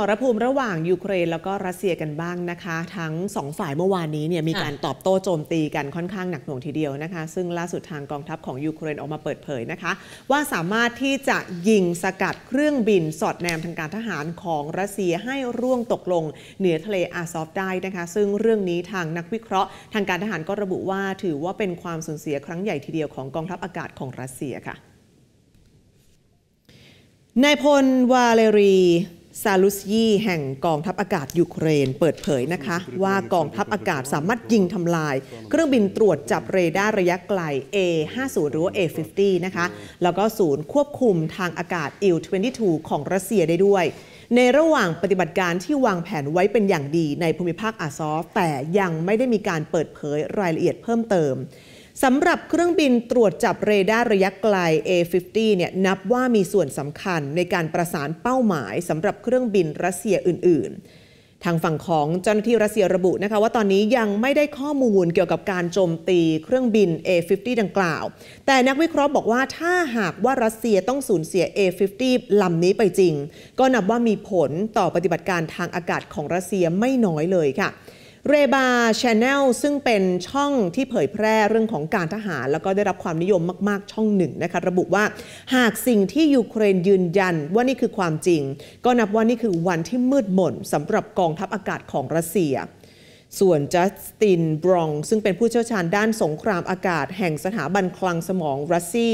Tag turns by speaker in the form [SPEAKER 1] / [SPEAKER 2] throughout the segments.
[SPEAKER 1] มรภูมิระหว่างยูเครนแล้วก็รัสเซียกันบ้างนะคะ ทั้งสองฝ่ายเมื่อวานนี้เนี่ยมีการตอบโต้โจมตีกันค่อนข้างหนักหน่วงทีเดียวนะคะซึ่งล่าสุดทางกองทัพของยูเครนออกมาเปิดเผยนะคะว่าสามารถที่จะยิงสกัดเครื่องบินสอดแนมทางการทหารของรัสเซียให้ร่วงตกลงเหนือทะเลอาซอฟได้นะคะ ซึ่งเรื่องนี้ทางนักวิเคราะห์ ทางการทหารก็ระบุว่าถือว่าเป็นความสูญเสียครั้งใหญ่ทีเดียวของกองทัพอากาศของรัสเซียค่ะนายพลวาเลรีซาลุสยีแห่งกองทัพอากาศยูเครนเปิดเผยนะคะว่ากองทัพอากาศสามารถยิงทำลาย เครื่องบินตรวจจับเรดาร์ระยะไกล A50 หรือ A50 นะคะแล้วก็ศูนย์ควบคุมทางอากาศ Il-22 ของรัสเซียได้ด้วย ในระหว่างปฏิบัติการที่วางแผนไว้เป็นอย่างดีในภูมิภาคอาซอฟแต่ยังไม่ได้มีการเปิดเผยรายละเอียดเพิ่มเติมสำหรับเครื่องบินตรวจจับเรดาร์ระยะไกล A50 เนี่ยนับว่ามีส่วนสำคัญในการประสานเป้าหมายสำหรับเครื่องบินรัสเซียอื่นๆ ทางฝั่งของเจ้าหน้าที่รัสเซียระบุนะคะว่าตอนนี้ยังไม่ได้ข้อมูลเกี่ยวกับการโจมตีเครื่องบิน A50 ดังกล่าว แต่นักวิเคราะห์บอกว่าถ้าหากว่ารัสเซียต้องสูญเสีย A50 ลำนี้ไปจริง ก็นับว่ามีผลต่อปฏิบัติการทางอากาศของรัสเซียไม่น้อยเลยค่ะเรบาชาแนลซึ่งเป็นช่องที่เผยแพร่เรื่องของการทหาร แล้วก็ได้รับความนิยมมากๆ ช่องหนึ่งนะคะ ระบุว่า หากสิ่งที่ยูเครนยืนยันว่านี่คือความจริง ก็นับว่านี่คือวันที่มืดมนสำหรับกองทัพอากาศของรัสเซียส่วนจัสตินบรอง ซึ่งเป็นผู้เชี่ยวชาญด้านสงครามอากาศแห่งสถาบันคลังสมองรัสซี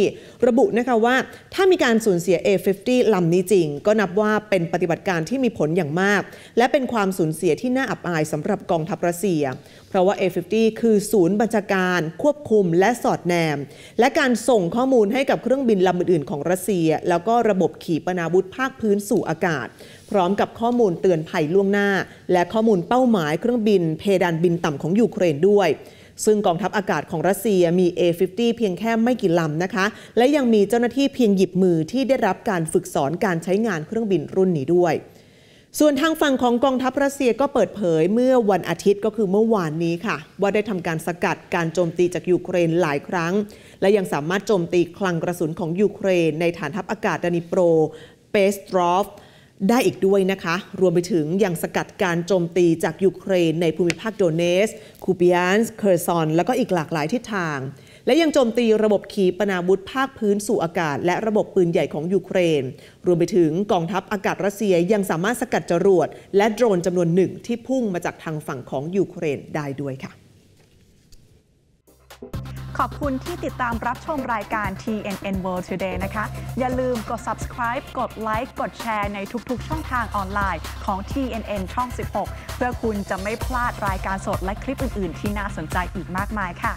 [SPEAKER 1] ระบุนะคะว่าถ้ามีการสูญเสีย A50 ลำนี้จริง ก็นับว่าเป็นปฏิบัติการที่มีผลอย่างมาก และเป็นความสูญเสียที่น่าอับอายสำหรับกองทัพรัสเซีย เพราะว่า A50 คือศูนย์บัญชาการ ควบคุมและสอดแนม และการส่งข้อมูลให้กับเครื่องบินลำอื่น ๆของรัสเซีย แล้วก็ระบบขีปนาวุธภาคพื้นสู่อากาศพร้อมกับข้อมูลเตือนภัยล่วงหน้า และข้อมูลเป้าหมายเครื่องบิน เพดานบินต่ำของยูเครนด้วย ซึ่งกองทัพอากาศของรัสเซีย มี A50 เพียงแค่ไม่กี่ลำนะคะและยังมีเจ้าหน้าที่เพียงหยิบมือที่ได้รับการฝึกสอนการใช้งานเครื่องบินรุ่นนี้ด้วย ส่วนทางฝั่งของกองทัพรัสเซียก็เปิดเผยเมื่อวันอาทิตย์ก็คือเมื่อวานนี้ค่ะ ว่าได้ทำการสกัดการโจมตีจากยูเครนหลายครั้ง และยังสามารถโจมตีคลังกระสุนของยูเครน ในฐานทัพอากาศดานิโปรเปสตรอฟได้อีกด้วยนะคะ รวมไปถึงยังสกัดการโจมตีจากยูเครนในภูมิภาคโดเนส คูเปียนส์เคอร์ซอนและก็อีกหลากหลายทิศทาง และยังโจมตีระบบขีปนาวุธภาคพื้นสู่อากาศ และระบบปืนใหญ่ของยูเครนรวมไปถึงกองทัพอากาศรัสเซียยังสามารถสกัดจรวดและโดรนจำนวนหนึ่งที่พุ่งมาจากทางฝั่งของยูเครนได้ด้วยค่ะขอบคุณที่ติดตามรับชมรายการ TNN World Today นะคะ อย่าลืมกด subscribe กดไลค์กดแชร์ในทุกๆ ช่องทางออนไลน์ของ TNN ช่อง 16 เพื่อคุณจะไม่พลาดรายการสดและคลิปอื่นๆ ที่น่าสนใจอีกมากมายค่ะ